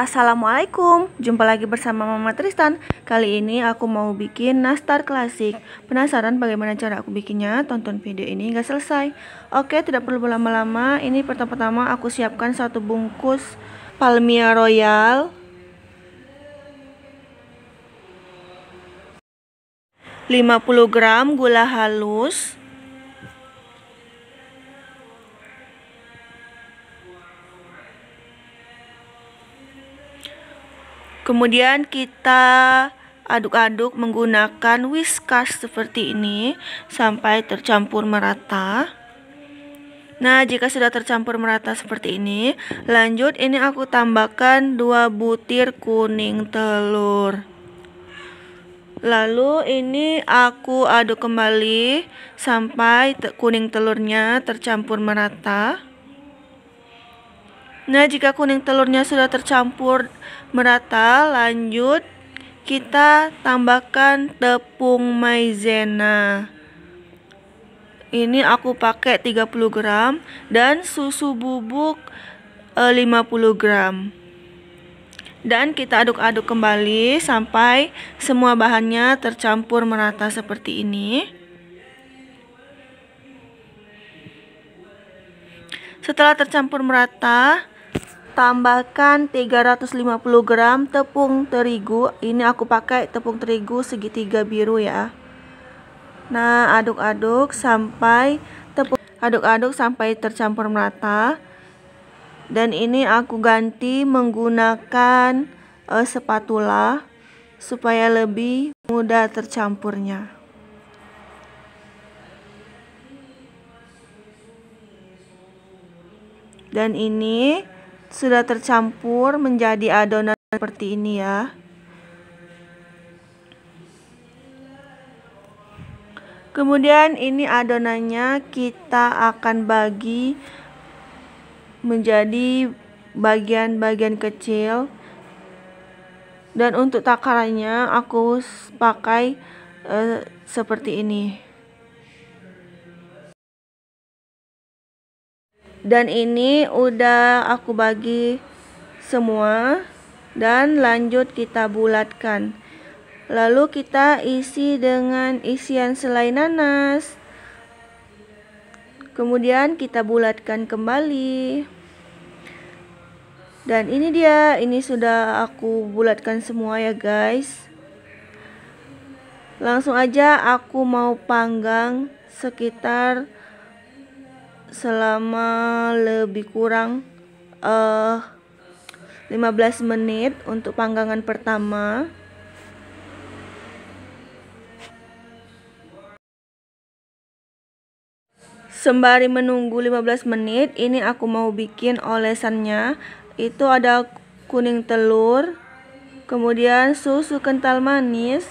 Assalamualaikum, jumpa lagi bersama Mama Tristan Kali ini aku mau bikin nastar klasik Penasaran bagaimana cara aku bikinnya? Tonton video ini hingga selesai Oke, tidak perlu berlama-lama Ini pertama-tama aku siapkan satu bungkus palmia royal lima puluh gram gula halus Kemudian kita aduk-aduk menggunakan whiskas seperti ini sampai tercampur merata. Nah, jika sudah tercampur merata seperti ini, lanjut ini aku tambahkan 2 butir kuning telur. Lalu ini aku aduk kembali sampai kuning telurnya tercampur merata. Nah, jika kuning telurnya sudah tercampur merata, lanjut kita tambahkan tepung maizena. Ini aku pakai 30 gram dan susu bubuk 50 eh, gram. Dan kita aduk-aduk kembali sampai semua bahannya tercampur merata seperti ini. Setelah tercampur merata, tambahkan 350 gram tepung terigu ini aku pakai tepung terigu segitiga biru ya nah aduk-aduk sampai tepung aduk-aduk sampai tercampur merata dan ini aku ganti menggunakan uh, spatula supaya lebih mudah tercampurnya dan ini sudah tercampur menjadi adonan seperti ini ya kemudian ini adonannya kita akan bagi menjadi bagian-bagian kecil dan untuk takarannya aku pakai eh, seperti ini dan ini udah aku bagi semua dan lanjut kita bulatkan lalu kita isi dengan isian selai nanas kemudian kita bulatkan kembali dan ini dia ini sudah aku bulatkan semua ya guys langsung aja aku mau panggang sekitar selama lebih kurang uh, eh, 15 menit untuk panggangan pertama Sembari menunggu 15 menit, ini aku mau bikin olesannya. Itu ada kuning telur, kemudian susu kental manis,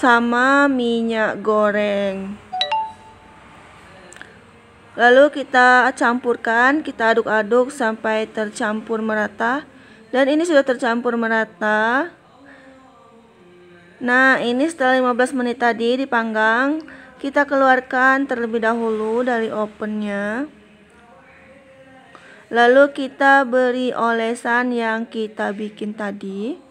sama minyak goreng. Lalu kita campurkan, kita aduk-aduk sampai tercampur merata. Dan ini sudah tercampur merata. Nah, ini setelah 15 menit tadi dipanggang, kita keluarkan terlebih dahulu dari ovennya. Lalu kita beri olesan yang kita bikin tadi.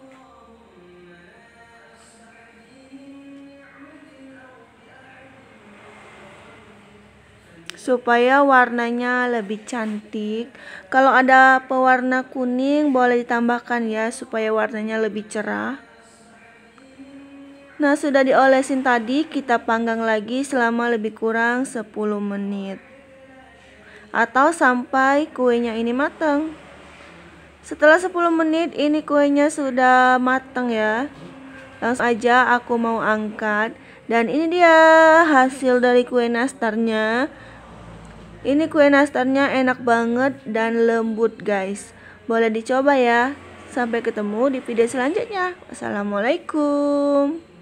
supaya warnanya lebih cantik. Kalau ada pewarna kuning boleh ditambahkan ya supaya warnanya lebih cerah. Nah, sudah diolesin tadi, kita panggang lagi selama lebih kurang 10 menit. Atau sampai kuenya ini matang. Setelah 10 menit, ini kuenya sudah matang ya. Langsung aja aku mau angkat. Dan ini dia hasil dari kue nastarnya. Ini kue nastarnya enak banget dan lembut guys. Boleh dicoba ya. Sampai ketemu di video selanjutnya. Wassalamualaikum.